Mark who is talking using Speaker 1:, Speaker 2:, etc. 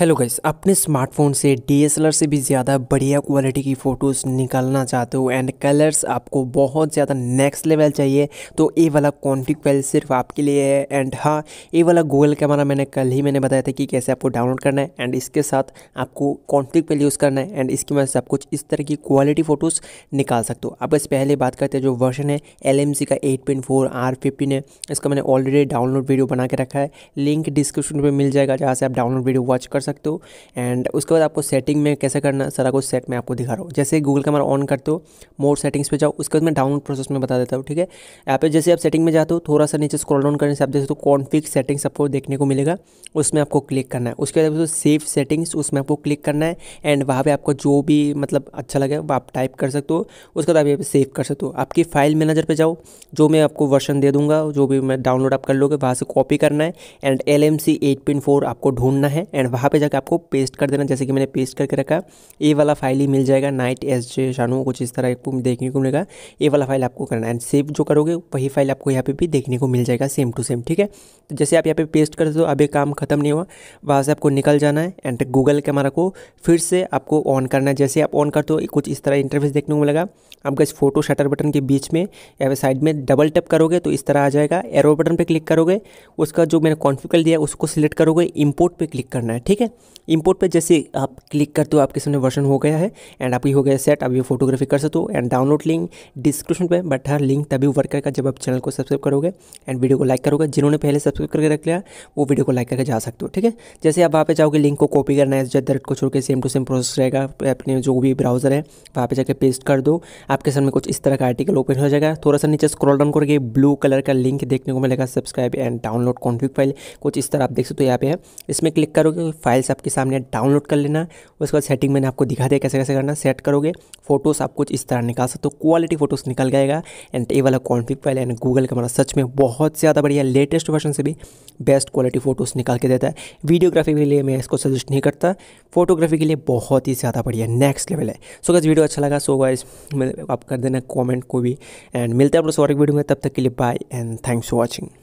Speaker 1: hello guys अपने smartphone से DSLR से भी ज़्यादा बढ़िया क्वालिटी की फ़ोटोज़ निकालना चाहते हो एंड कलर्स आपको बहुत ज़्यादा नेक्स्ट लेवल चाहिए तो ये वाला कॉन्फिक वेल सिर्फ आपके लिए है एंड हाँ ये वाला गूगल कैमरा मैंने कल ही मैंने बताया था कि कैसे आपको डाउनलोड करना है एंड इसके साथ आपको कॉन्फिक वेल यूज़ करना है एंड इसकी मदद से आप कुछ इस तरह की क्वालिटी फ़ोटोज़ निकाल सकते हो अब इस पहले बात करते हैं जो वर्जन है एल का eight point four or fifteen है इसका मैंने ऑलरेडी डाउनलोड वीडियो बना के रखा है लिंक डिस्क्रिप्शन पर मिल जाएगा जहाँ से आप डाउनलोड वीडियो वॉच कर सकते सकते हो एंड उसके बाद आपको सेटिंग में कैसे करना सारा कुछ सेट में आपको दिखा रहा हूँ जैसे गूगल कैमरा ऑन करते हो मोर सेटिंग्स पे जाओ उसके बाद मैं डाउनलोड प्रोसेस में बता देता हूँ ठीक है यहाँ पे जैसे आप सेटिंग में जाते हो थोड़ा सा नीचे स्क्रॉल डाउन करने से आप जैसे तो कॉन्फिक सेटिंग्स आपको देखने को मिलेगा उसमें आपको क्लिक करना है उसके बाद सेफ सेटिंग्स उसमें आपको क्लिक करना है एंड वहाँ पर आपको जो भी मतलब अच्छा लगे वो आप टाइप कर सकते हो उसके बाद आप सेव कर सकते हो आपकी फाइल मैनेजर पर जाओ जो मैं आपको वर्षन दे दूँगा जो भी मैं डाउनलोड आप कर लोगे वहाँ से कॉपी करना है and L M C eight point four आपको ढूंढना है एंड वहाँ पर जाकर आपको पेस्ट कर देना जैसे कि मैंने पेस्ट करके रखा ए वाला फाइल ही मिल जाएगा नाइट एस जे शानू कुछ इस तरह देखने को मिलेगा ए वाला फाइल आपको करना एंड सेव जो करोगे वही फाइल आपको यहाँ पे भी देखने को मिल जाएगा सेम टू सेम ठीक है तो जैसे आप यहाँ पे पेस्ट कर दो अभी काम खत्म नहीं हुआ वहाँ से आपको निकल जाना है एंड गूगल कैमरा को फिर से आपको ऑन करना है जैसे आप ऑन कर दो कुछ इस तरह इंटरफेस देखने को मिलेगा आपका इस फोटो शटर बटन के बीच में या फिर साइड में डबल टैप करोगे तो इस तरह आ जाएगा एरो बटन पर क्लिक करोगे उसका जो मैंने कॉन्फिकल दिया उसको सिलेक्ट करोगे इम्पोर्ट पर क्लिक करना है ठीक है ठीक है इंपोर्ट पे जैसे आप क्लिक करते हो आपके सामने वर्जन हो गया है एंड आपकी हो गया सेट आप ये फोटोग्राफी कर सकते हो एंड डाउनलोड लिंक डिस्क्रिप्शन पे बट हर लिंक तभी वर्क करेगा जब आप चैनल को सब्सक्राइब करोगे एंड वीडियो को लाइक करोगे जिन्होंने पहले सब्सक्राइब करके रख लिया वो वीडियो को लाइक करके जा सकते हो ठीक है जैसे आप वहाँ पर जाओगे लिंक को कॉपी करना है जब दर्ट को छोड़ के सेम टू सेम प्रोसेस रहेगा अपने जो भी ब्राउजर है वहाँ पर जाकर पेस्ट कर दो आपके सामने कुछ इस तरह का आर्टिकल ओपन हो जाएगा थोड़ा सा नीचे स्क्रॉल डाउन करके ब्लू कलर का लिंक देखने को मिलेगा subscribe and download config file कुछ इस तरह आप देख सकते हो यहाँ पे है इसमें क्लिक करोगे फाइल्स आपके सामने डाउनलोड कर लेना उसके बाद सेटिंग मैंने आपको दिखा दिया कैसे कैसे करना सेट करोगे फोटोज़ आप कुछ इस तरह निकाल सकते हो क्वालिटी फोटोज़ निकल जाएगा एंड ए वाला config file and Google camera सच में बहुत ज़्यादा बढ़िया लेटेस्ट वर्जन से भी बेस्ट क्वालिटी फ़ोटोज़ निकाल के देता है वीडियोग्राफी के लिए मैं इसको सजेस्ट नहीं करता फोटोग्राफी के लिए बहुत ही ज़्यादा बढ़िया नेक्स्ट लेवल है सो गज़ वीडियो अच्छा लगा सो गाइस आप कर देना कॉमेंट को भी एंड मिलते हैं आप लोग और एक वीडियो में तब तक के लिए bye and thanks for watching